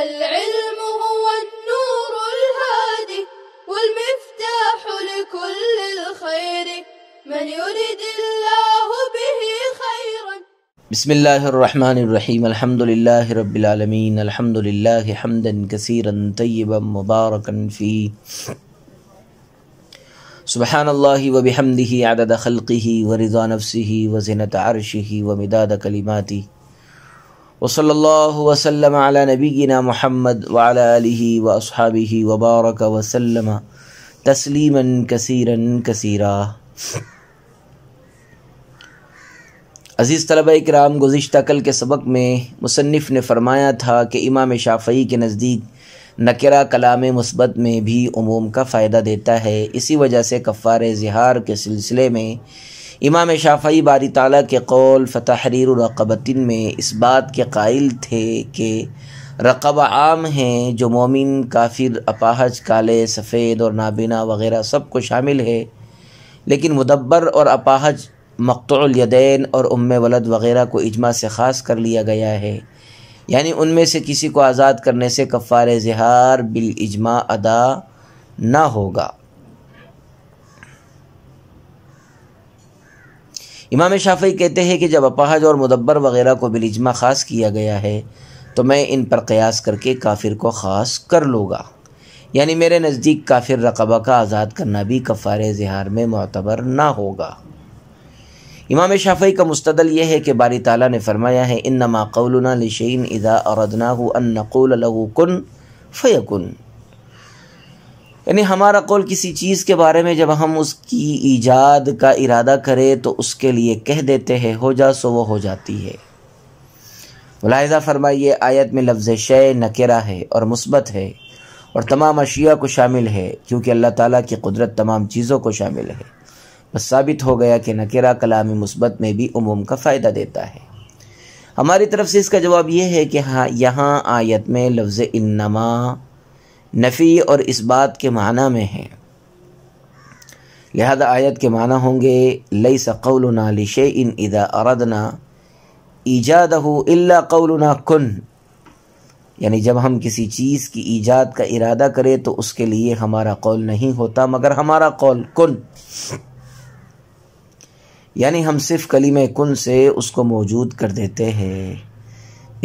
العلم هو النور الهادي والمفتاح لكل الخير من يريد الله به خيرا بسم الله الرحمن الرحيم الحمد لله رب العالمين الحمد لله حمدا كثيرا طيبا مباركا فيه سبحان الله وبحمده عدد خلقه ورضا نفسه وزنة عرشه ومداد كلماته वसल्ला वसलम अला नबीना मोहम्मद वाली वसहाबी वबारक वसलम तस्लीमन कसीरन कसीरा अज़ीज़ तलब कराम गुज्त कल के सबक में मुसनफ़ ने फ़रमाया था कि इमाम शाफ़ई के नज़दीक नकरा कलाम मुस्बत में भी उमूम का फ़ायदा देता है इसी वजह से कफ़ार जहार के सिलसिले में इमाम शाफी बारी ताल के कौल फ़तहरीर रकबतिन में इस बात के कायल थे कि रकब आम हैं जो मोमिन काफिर अपाहज काले सफ़ेद और नाबीना वगैरह सब को शामिल है लेकिन मुदब्बर और अपाहज मकतुलदैन और उम वलद वगैरह को इजमा से ख़ास कर लिया गया है यानी उनमें से किसी को आज़ाद करने से कफ़ार जहार बिलजमा अदा ना होगा इमाम शाफी कहते हैं कि जब अपाहज और मुदब्बर वगैरह को बिलिजमा ख़ास किया गया है तो मैं इन पर क़यास करके काफिर को ख़ास कर लूँगा यानी मेरे नज़दीक काफिर रकबा का आज़ाद करना भी कफ़ार जहार में मतबर ना होगा इमाम शाफी का मुस्तदल यह है कि बारी ताली ने फरमाया है इन नमा कौलना लशीन इदा अरदना नक़ूल लहू कन फ़यकुन यानी हमारा कौल किसी चीज़ के बारे में जब हम उसकी ईजाद का इरादा करें तो उसके लिए कह देते हैं हो जा सो वो हो जाती है मुलाहजा फरमाइए आयत में लफ्ज़ शय नकेरा है और मुस्बत है और तमाम अशिया को शामिल है क्योंकि अल्लाह ताला की कुदरत तमाम चीज़ों को शामिल है बस साबित हो गया कि नकेरा कलाम मुस्बत में भी उमूम का फ़ायदा देता है हमारी तरफ से इसका जवाब यह है कि हाँ यहाँ आयत में लफ्ज़ इन्नमा नफ़ी और इस बात के माना में हैं लिहाजा आयत के माना होंगे लई सक़ौलना लिश इन इदा अरदना ईजाद हो इल्ला कौलना कन यानी जब हम किसी चीज़ की ईजाद का इरादा करें तो उसके लिए हमारा कौल नहीं होता मगर हमारा कौल कन यानी हम सिर्फ कलीम कन से उसको मौजूद कर देते हैं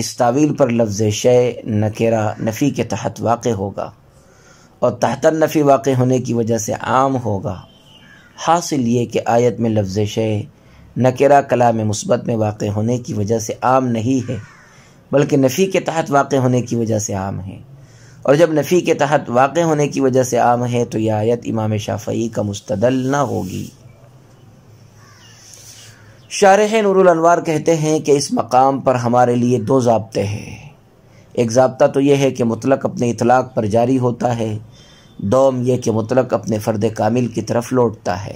इस तावील पर लफ्ज़ शय नकेरा नफ़ी के तहत वाक़ होगा और तहतर नफ़ी वाक़ होने की वजह से आम होगा हासिल ये कि आयत में लफ्ज़ शय नकेरा में मुस्बत में वाक़ होने की वजह से आम नहीं है बल्कि नफ़ी के तहत वाक़ होने की वजह से आम है और जब नफ़ी के तहत वाक़ होने की वजह से आम है तो यह आयत इमाम शाफई का मुस्तदल ना होगी शारह नूरानवार कहते हैं कि इस मकाम पर हमारे लिए दो जबते हैं एक जबता तो यह है कि मुतलक अपने इतलाक़ पर जारी होता है दोम यह कि मुतलक अपने फ़र्द कामिल की तरफ लौटता है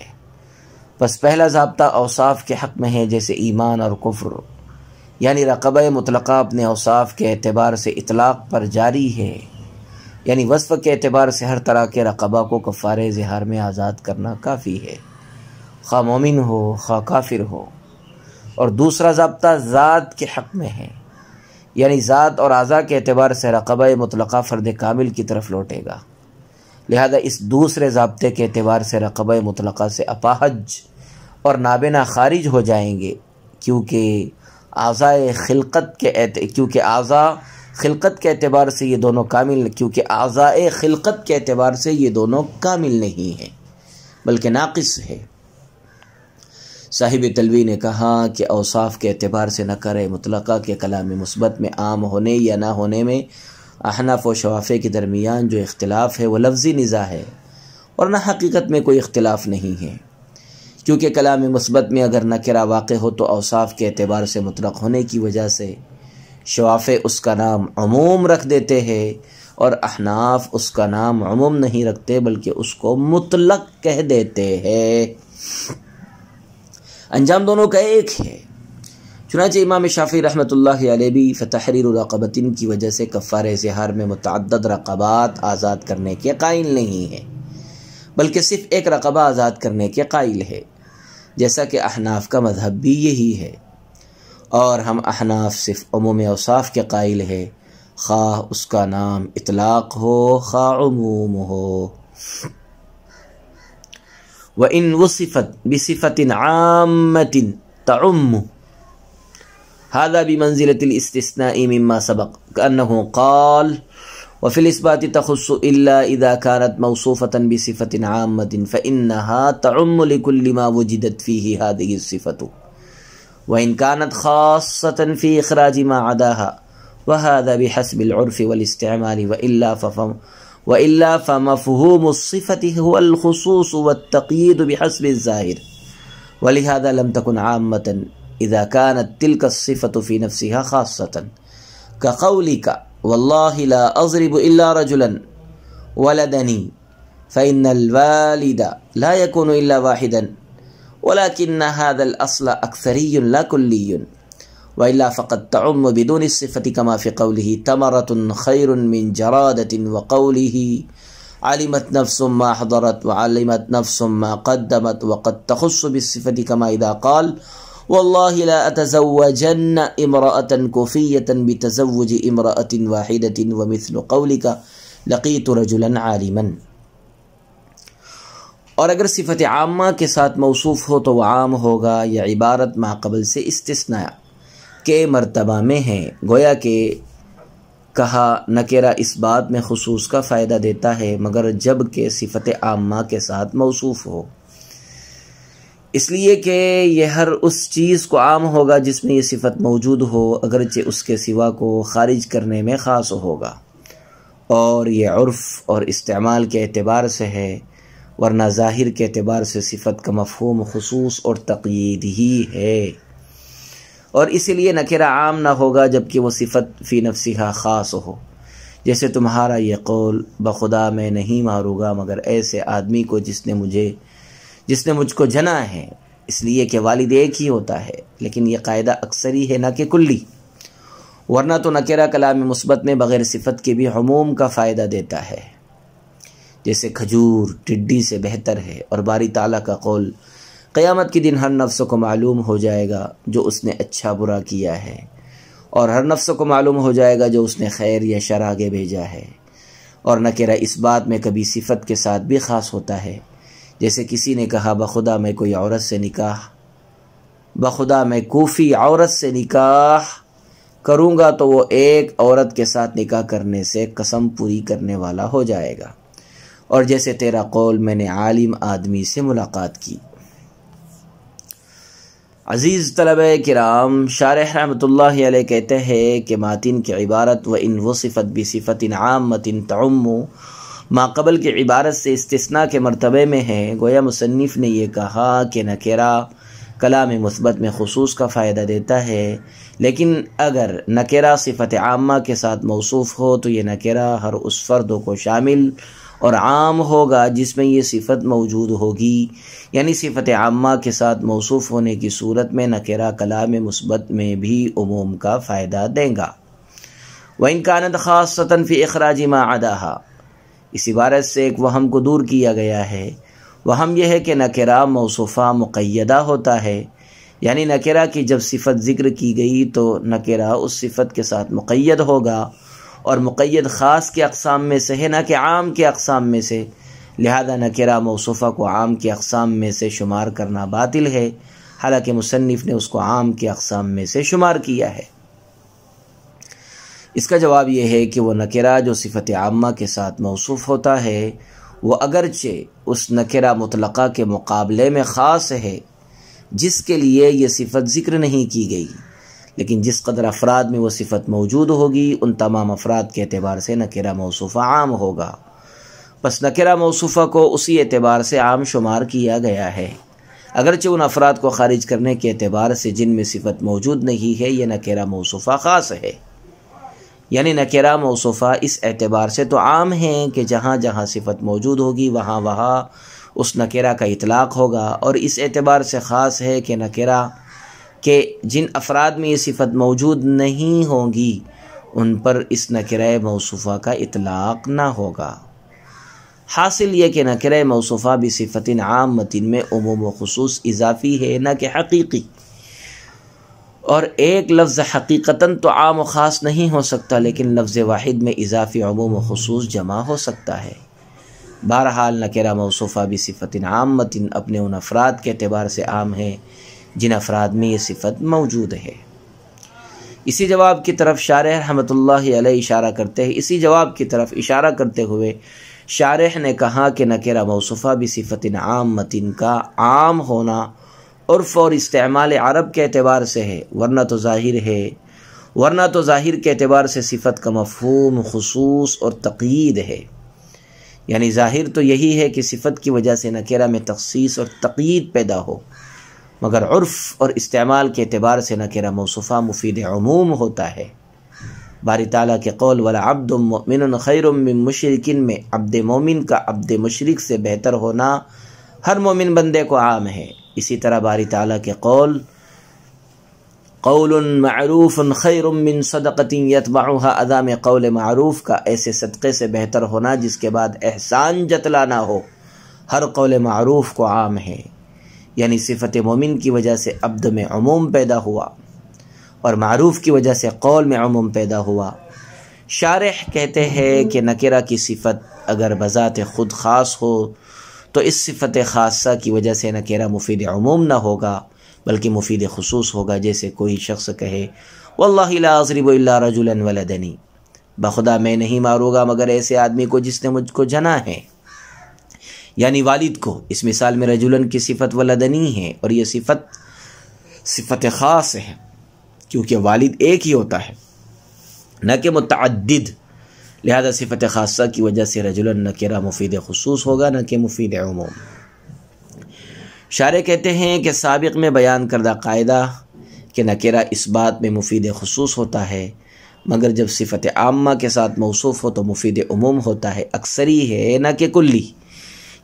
बस पहला जबता अवसाफ़ के हक़ में है जैसे ईमान और कुफ्र यानी रकब मुतलक़ अपने अवसाफ़ के अतबार से इतलाक़ पर जारी है यानी वसफ़ के अतबार से हर तरह के रकबा को कफ़ार जहार में आज़ाद करना काफ़ी है खा मोमिन हो खा काफिर हो और दूसरा जबता ज़ात के हक़ में है यानी ज़ात और अज़ा के अतबार से रकबा मुतलक़ा फ़र्द कामिल की तरफ लौटेगा लिहाजा इस दूसरे जबते के अतबार से रकबा मुतलक़ा से अपाहज और नाबेना खारिज हो जाएंगे क्योंकि आज़ा खिलकत के क्योंकि आज़ा खिलकत के अतबार से ये दोनों कामिल क्योंकि आज़ा खिलकत के अतबार से ये दोनों कामिल नहीं हैं बल्कि नाक़स है साहिब तलवी ने कहा कि अवसाफ़ के अतबार से न करे मुतल के कलाम मुस्बत में आम होने या ना होने में अहनाफ व शवाफ़े के दरमियान जो इख्तलाफ है वह लफ्ज़ी निज़ा है और ना हकीकत में कोई इख्तलाफ नहीं है क्योंकि कलाम मुस्बत में अगर नकरा वाक़ हो तो अवसाफ़ के अतबार से मुतल होने की वजह से शवाफ़े उसका नाम अमूम रख देते हैं और अहनाफ उसका नाम अमूम नहीं रखते बल्कि उसको मुतलक कह देते हैं अंजाम दोनों का एक है चुनाच इमाम शाफ़ी रहमत भी फ़तहरीर रकबतिन की वजह से कफ़ार इजहार में मतद रकबात आज़ाद करने के कायल नहीं है बल्कि सिर्फ़ एक रकबा आज़ाद करने के कायल है जैसा कि अहनाफ का मजहब भी यही है और हम अहनाफ सिर्फ अमूम अवसाफ़ के कायल है खा उसका नाम इतलाक़ हो खा अमूम हो وإن وصفت بصفة عامة تعم هذا بمنزلة الاستثناء مما سبق كأنه قال وفي الإثبات تخص إلا إذا كانت موصوفة بصفة عامة فإنها تعم لكل ما وجدت فيه هذه الصفة وإن كانت خاصة في إخراج ما عداها وهذا بحسب العرف والاستعمال وإلا ففهم وإلا فمفهوم الصفة هو الخصوص والتقييد بحسب الظاهر ولهذا لم تكن عامة إذا كانت تلك الصفة في نفسها خاصة كقولك والله لا أضرب إلا رجلا ولدني فإن الوالد لا يكون إلا واحدا ولكن هذا الأصل أكثري لا كلي وإلا فقد تعم بدون الصفة كما في قوله تمرة خير من جرادة وقوله علمت نفس ما أحضرت وعلمت نفس ما قدمت وقد تخص بالصفة كما إذا قال والله لا أتزوجن امرأة كوفية بتزوج امرأة واحدة ومثل قولك لقيت رجلا عالما اور اگر صفت عامہ کے ساتھ موصوف ہو تو وہ عام ہوگا یہ عبارت قبل سے استثناء के मरतबा में हैं गोया के कहा नकेरा इस बात में खसूस का फ़ायदा देता है मगर जब के सिफत आमा के साथ मौसू हो इसलिए कि यह हर उस चीज़ को आम होगा जिसमें यह सिफत मौजूद हो अगरचे उसके सिवा को खारिज करने में ख़ास होगा और यह उर्फ़ और इस्तेमाल के अतबार से है वरना ज़ाहिर के अतबार से सिफत का मफहम खसूस और तकीद ही है और इसीलिए नखेरा आम ना होगा जबकि वो सिफत फ़ी नफसीहा ख़ास हो जैसे तुम्हारा ये कौल बखुदा मैं नहीं मारूँगा मगर ऐसे आदमी को जिसने मुझे जिसने मुझको जना है इसलिए कि वालिद एक ही होता है लेकिन यह कायदा अक्सर ही है ना कि कुल्ली वरना तो नकेरा कलाम मुस्बत में बग़ैर सिफत के भी हमूम का फ़ायदा देता है जैसे खजूर टिड्डी से बेहतर है और बारी ताला का कौल क़यामत के दिन हर नफ्स को मालूम हो जाएगा जो उसने अच्छा बुरा किया है और हर नफ्स को मालूम हो जाएगा जो उसने खैर या शर आगे भेजा है और न नकेरा इस बात में कभी सिफत के साथ भी ख़ास होता है जैसे किसी ने कहा बखुदा मैं कोई औरत से निकाह बखुदा मैं कोफ़ी औरत से निकाह करूँगा तो वो एक औरत के साथ निकाह करने से कसम पूरी करने वाला हो जाएगा और जैसे तेरा कौल मैंने आलिम आदमी से मुलाकात की अज़ीज़ तलब कराम शारह रहमत ला कहते हैं कि मातिन की इबारत व इन व सिफ़त भी सिफ़त मतिन तम माकबल की इबारत से इस्तना के मरतबे में है गोया मुसनफ़ ने यह कहा कि नकेरा कला में मुस्बत में खसूस का फ़ायदा देता है लेकिन अगर नकेरा सिफ़त आमा के साथ मौसू हो तो यह नकेरा हर उस फ़र्द को शामिल और आम होगा जिसमें ये सिफत मौजूद होगी यानी सिफत आमा के साथ मौसू होने की सूरत में नकेरा में मुस्बत में भी उमूम का फ़ायदा देगा व इनकानत ख़ास सतनफ़ी अखराज अदा इस इबारत से एक वहम को दूर किया गया है वहम यह है कि नकेरा मौसूफ़ा मुक़दा होता है यानी नकेरा की जब सिफत ज़िक्र की गई तो नकेरा उस सिफत के साथ मुक़द होगा और मुक़ैद ख़ास के अकसाम में से है ना कि आम के अकसाम में से लिहाजा नकरा मौसफ़ा को आम के अकसाम में से शुमार करना बातिल है हालांकि मुसनफ़ ने उसको आम के अकसाम में से शुमार किया है इसका जवाब यह है कि वह नकरा जो सिफत आमा के साथ मौसूफ़ होता है वह अगरचे उस नकरा मुतलक़ा के मुकाबले में ख़ास है जिसके लिए यह सिफत ज़िक्र नहीं की गई लेकिन जिस कदर अफराद में वो सिफत मौजूद होगी उन तमाम अफराद के अतबार से नकेरा मौसूफ़ा आम होगा बस नकेरा मौसूफ़ा को उसी एतबार से आम शुमार किया गया है अगरचे उन अफराद को खारिज करने के अतबार से जिनमें सिफत मौजूद नहीं है यह नकेरा मौसूफ़ा ख़ास है यानी नकेरा मौसूफ़ा इस एतबार से तो आम है कि जहाँ जहाँ सिफत मौजूद होगी वहाँ वहाँ उस नकेरा का इतलाक़ होगा और इस एतबार से ख़ास है कि नकेरा कि जिन अफराद में ये सिफत मौजूद नहीं होगी उन पर इस नकर मौसूफ़ा का इतलाक़ ना होगा हासिल यह कि नकर मौसूफ़ा भी सिफतिन आम मतिन में उमूम खसूस इजाफ़ी है न कि हकीकी और एक लफ्ज़ हकीकता तो आम व ख़ास नहीं हो सकता लेकिन लफ्ज़ वाहिद में इजाफ़ी अमूम खसूस जमा हो सकता है बहरहाल नकेरा मौसूफ़ा भी सिफ़त आम मतिन अपने उन अफराद के अतबार से आम है जिन अफराद में ये सिफत मौजूद है इसी जवाब की तरफ शार रहमत इशारा करते हैं इसी जवाब की तरफ इशारा करते हुए शारह ने कहा कि नकेरा मौसफ़ा भी सिफत आम मतिन का आम होना उर्फ और इस्तेमाल अरब के अतबार से है वरना तो ज़ाहिर है वरना तो ज़ाहिर के अतबार से सिफत का मफहूम खसूस और तकीद है यानी ज़ाहिर तो यही है कि सिफत की वजह से नकेरा में तखसीस और तकीद पैदा हो मगर उर्फ़ और इस्तेमाल के अतबार से न केरा मौसफ़ा मुफीद अमूम होता है बारी ताली के कौल वाला अब्द मिन मशरकिन में अब्द मोमिन का अब्द मशरक से बेहतर होना हर मोमिन बंदे को आम है इसी तरह बारी ताली के कौल कौल मरूफ़ खैरम मिन सदक़तिन यतबा अदाम कौल मरूफ़ का ऐसे सदक़े से बेहतर होना जिसके बाद एहसान जतलाना हो हर कौल मरूफ़ को आम है यानी सिफत मोमिन की वजह से अब्द में अमूम पैदा हुआ और मरूफ़ की वजह से कौल में अमूम पैदा हुआ शारह कहते हैं कि नकेरा की सिफत अगर बज़ात ख़ुद ख़ास हो तो इस सिफत खासा की वजह से नकेरा मुफीद अमूम ना होगा बल्कि मुफीद खसूस होगा जैसे कोई शख्स कहे वल्लाजरिबल्ला रजुलन वलदनी बखुदा मैं नहीं मारूँगा मगर ऐसे आदमी को जिसने मुझको जना है यानी वालिद को इस मिसाल में रजुलन की सिफत वलदनी है और यह सिफत सिफत ख़ास है क्योंकि वालिद एक ही होता है न कि मतदद लिहाजा सिफत खासा की वजह से रजुलन नकेरा मुफीद खसूस होगा न कि मुफीद उमूम शार कहते हैं कि सबक में बयान करदा कायदा कि नकेरा इस बात में मुफीद खसूस होता है मगर जब सिफत आमा के साथ मौसूफ़ हो तो मुफीद उमूम होता है अक्सरी है न कि कुल्ली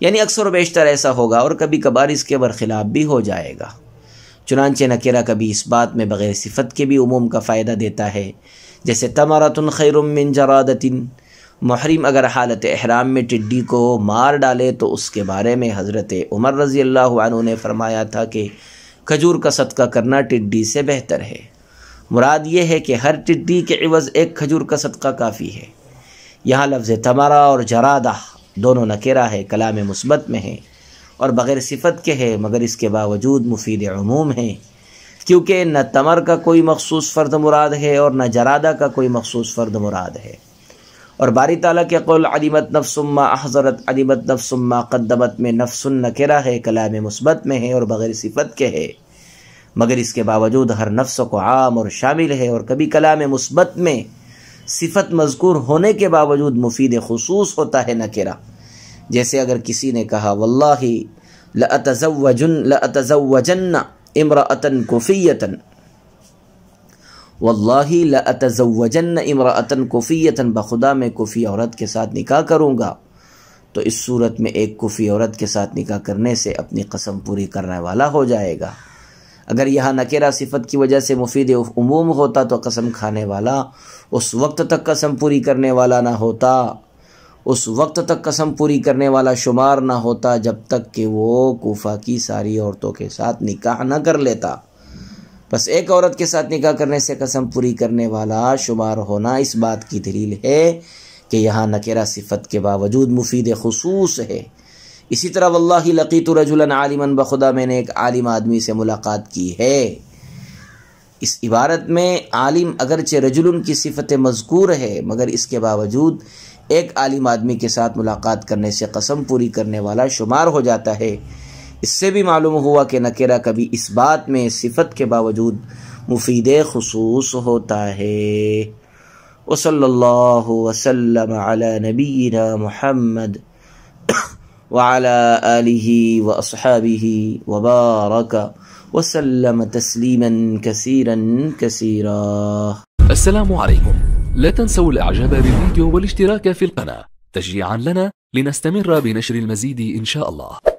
यानी अक्सर बेशतर ऐसा होगा और कभी कभार इसके बरखिलाफ भी हो जाएगा चुनानचे नकेरा कभी इस बात में बग़ैर सिफत के भी उमूम का फ़ायदा देता है जैसे तमारतन खैरमिन जरादतिन महरम अगर हालत अहराम में टिड्डी को मार डाले तो उसके बारे में हज़रत उमर रज़ी अल्लाह ने फरमाया था कि खजूर का सदका करना टिड्डी से बेहतर है मुराद ये है कि हर टिड्डी के अवज़ एक खजूर का सदका काफ़ी है यहाँ लफ्ज़ तमारा और जरादा दोनों नकेरा है कलाम मुस्बत में है और बग़ैर सिफत के है मगर इसके बावजूद मुफीद अमूम है क्योंकि न तमर का कोई मखसूस फ़र्द मुराद है और न जरादा का कोई मखसूस फ़र्द मुराद है और बारी ताली के कुल अलीमत नफसुम्मा हज़रत अलीमत नफसुम्मा कदमत में नफसुन नकेरा है कलाम मुस्बत में है और बग़ैर सिफत के है मगर इसके बावजूद हर नफ्स को आम और शामिल है और कभी कलाम मुस्बत में सिफत मजकूर होने के बावजूद मुफीद खसूस होता है नकेरा जैसे अगर किसी ने कहा वल्ला लतजन लतजन्न इमरातन कोफ़ीतन इमरातन कोफ़ीतन बखुदा में कोफ़ी औरत के साथ निकाह करूँगा तो इस सूरत में एक कोफ़ी औरत के साथ निकाह करने से अपनी कसम पूरी करने वाला हो जाएगा अगर यह नकेरा सिफत की वजह से मुफीद उमूम होता तो कसम खाने वाला उस वक्त तक कसम पूरी करने वाला ना होता उस वक्त तक कसम पूरी करने वाला शुमार ना होता जब तक कि वो कोफा की सारी औरतों के साथ निकाह ना कर लेता बस एक औरत के साथ निकाह करने से कसम पूरी करने वाला शुमार होना इस बात की दलील है कि यहाँ नकेरा सिफत के बावजूद मुफीद खसूस है इसी तरह वल्ला लकीत रजुलन आलिमन बखुदा मैंने एक आलिम आदमी से मुलाकात की है इस इबारत में आलिम अगरचे रजुलन की सिफत मजकूर है मगर इसके बावजूद एक आलिम आदमी के साथ मुलाकात करने से कसम पूरी करने वाला शुमार हो जाता है इससे भी मालूम हुआ कि नकेरा कभी इस बात में सिफत के बावजूद मुफीद खसूस होता है वसल्ला वसलम नबीना महमद وعلى آله وأصحابه وبارك وسلم تسليما كثيرا كثيرا السلام عليكم لا تنسوا الإعجاب بالفيديو والاشتراك في القناة تشجيعا لنا لنستمر بنشر المزيد إن شاء الله